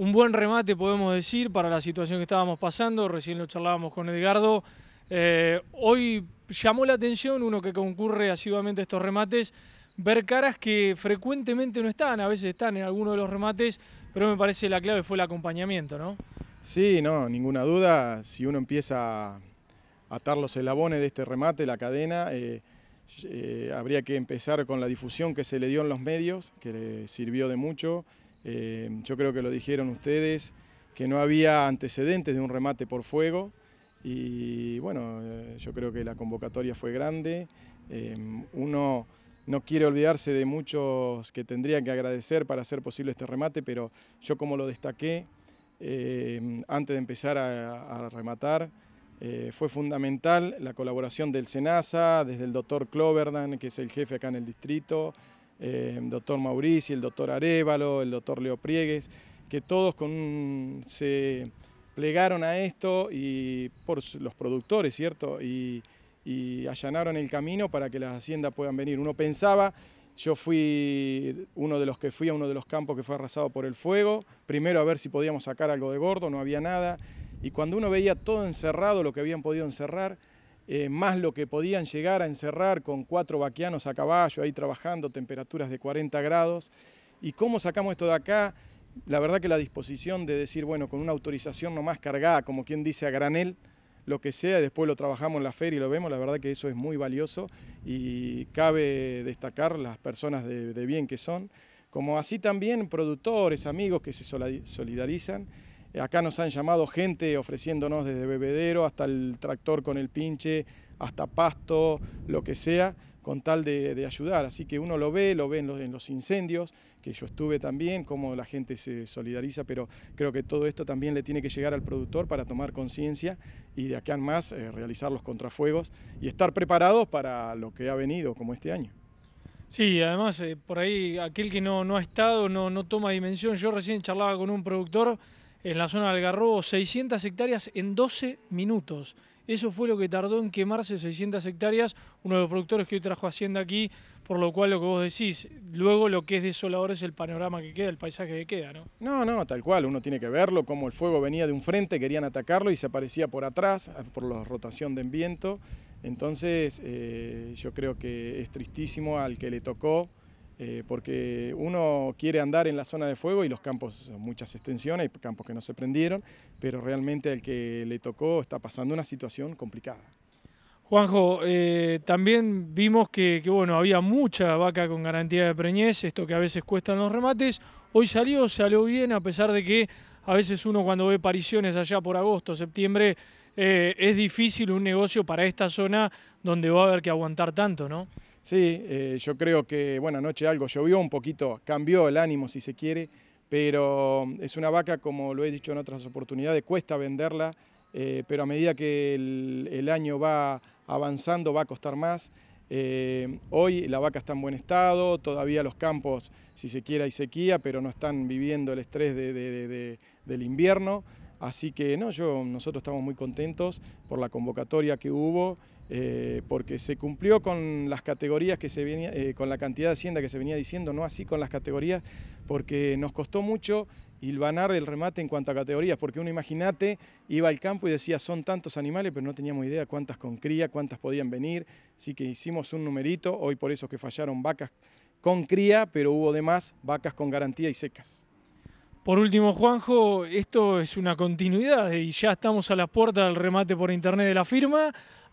un buen remate, podemos decir, para la situación que estábamos pasando. Recién lo charlábamos con Edgardo. Eh, hoy llamó la atención uno que concurre asiduamente a estos remates, ver caras que frecuentemente no están, a veces están en alguno de los remates, pero me parece la clave fue el acompañamiento, ¿no? Sí, no, ninguna duda. Si uno empieza a atar los elabones de este remate, la cadena, eh, eh, habría que empezar con la difusión que se le dio en los medios, que le sirvió de mucho. Eh, yo creo que lo dijeron ustedes, que no había antecedentes de un remate por fuego y bueno, eh, yo creo que la convocatoria fue grande. Eh, uno no quiere olvidarse de muchos que tendrían que agradecer para hacer posible este remate, pero yo como lo destaqué antes de empezar a, rematar, fue fundamental la colaboración del SENASA, desde el doctor Cloverdan, que es el jefe acá en el distrito, el em, doctor Maurici, el doctor Arevalo, el doctor Leo Priegues, que todos se plegaron a esto y por los productores, ¿cierto? Y, y allanaron el camino para que las haciendas puedan venir. Uno pensaba, yo fui uno de los que fui a uno de los campos que fue arrasado por el fuego, primero a ver si podíamos sacar algo de gordo, no había nada, y cuando uno veía todo encerrado, lo que habían podido encerrar, eh, más lo que podían llegar a encerrar con cuatro vaquianos a caballo ahí trabajando, temperaturas de 40 grados. ¿Y cómo sacamos esto de acá? La verdad que la disposición de decir, bueno, con una autorización nomás cargada, como quien dice a granel, lo que sea, después lo trabajamos en la feria y lo vemos, la verdad que eso es muy valioso y cabe destacar las personas de bien que son, como así también productores, amigos que se solidarizan eh, acá nos han llamado gente ofreciéndonos desde bebedero hasta el tractor con el pinche, hasta pasto, lo que sea, con tal de, ayudar. Así que uno lo ve, lo ve en los, incendios, que yo estuve también, cómo la gente se solidariza, pero creo que todo esto también le tiene que llegar al productor para tomar conciencia y de acá en más eh, realizar los contrafuegos y estar preparados para lo que ha venido, como este año. Sí, además, eh, por ahí aquel que no, ha estado no, no toma dimensión. Yo recién charlaba con un productor en la zona de Algarrobo, 600 hectáreas en 12 minutos. Eso fue lo que tardó en quemarse 600 hectáreas, uno de los productores que hoy trajo Hacienda aquí, por lo cual lo que vos decís, luego lo que es desolador es el panorama que queda, el paisaje que queda, ¿no? No, no, tal cual, uno tiene que verlo, como el fuego venía de un frente, querían atacarlo y se aparecía por atrás, ah, por la rotación de viento. Entonces, eh, yo creo que es tristísimo al que le tocó eh, porque uno quiere andar en la zona de fuego y los campos, son muchas extensiones, hay campos que no se prendieron, pero realmente el que le tocó está pasando una situación complicada. Juanjo, eh, también vimos que, había mucha vaca con garantía de preñez, esto que a veces cuestan los remates. Hoy salió, salió bien, a pesar de que a veces uno cuando ve pariciones allá por agosto, septiembre, eh, es difícil un negocio para esta zona donde va a haber que aguantar tanto, ¿no? Sí, eh, yo creo que, bueno, anoche algo llovió un poquito, cambió el ánimo si se quiere, pero mm, es una vaca, como lo he dicho en otras oportunidades, cuesta venderla, eh, pero a medida que el, año va avanzando va a costar más. Eh, hoy la vaca está en buen estado, todavía los campos, si se quiere, hay sequía, pero no están viviendo el estrés del invierno. Así que no, yo, nosotros estamos muy contentos por la convocatoria que hubo eh, porque se cumplió con las categorías que se venía, eh, con la cantidad de hacienda que se venía diciendo, no así con las categorías, porque nos costó mucho hilvanar el remate en cuanto a categorías, porque uno imagínate, iba al campo y decía, son tantos animales, pero no teníamos idea cuántas con cría, cuántas podían venir, así que hicimos un numerito, hoy por eso que fallaron vacas con cría, pero hubo demás vacas con garantía y secas. Por último, Juanjo, esto es una continuidad y ya estamos a la puerta del remate por internet de la firma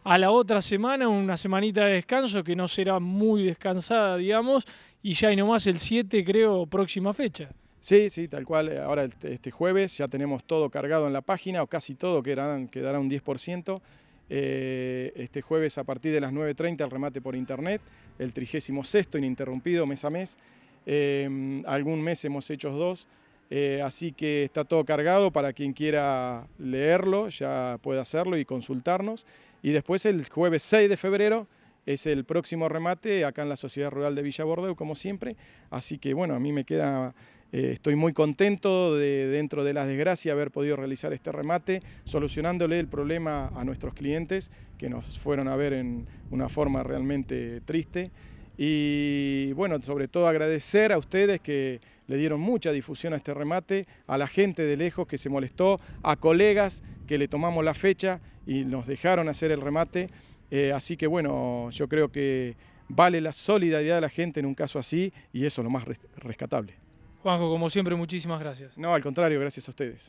a la otra semana, una semanita de descanso que no será muy descansada, digamos, y ya hay nomás el 7, creo, próxima fecha. Sí, sí, tal cual. Eh, ahora este jueves ya tenemos todo cargado en la página, o casi todo, que quedará un 10%. Eh, este jueves a partir de las 9.30 el remate por internet, el 36 ininterrumpido mes a mes. Em, algún mes hemos hecho dos, eh, así que está todo cargado para quien quiera leerlo, ya puede hacerlo y consultarnos. Y después el jueves 6 de febrero es el próximo remate acá en la Sociedad Rural de Villa Bordeu, como siempre. Así que bueno, a mí me queda, eh, estoy muy contento de dentro de la desgracia haber podido realizar este remate, solucionándole el problema a nuestros clientes que nos fueron a ver en una forma realmente triste. Y bueno, sobre todo agradecer a ustedes que le dieron mucha difusión a este remate, a la gente de lejos que se molestó, a colegas que le tomamos la fecha y nos dejaron hacer el remate. Eh, así que bueno, yo creo que vale la solidaridad de la gente en un caso así y eso es lo más rescatable. Juanjo, como siempre, muchísimas gracias. No, al contrario, gracias a ustedes.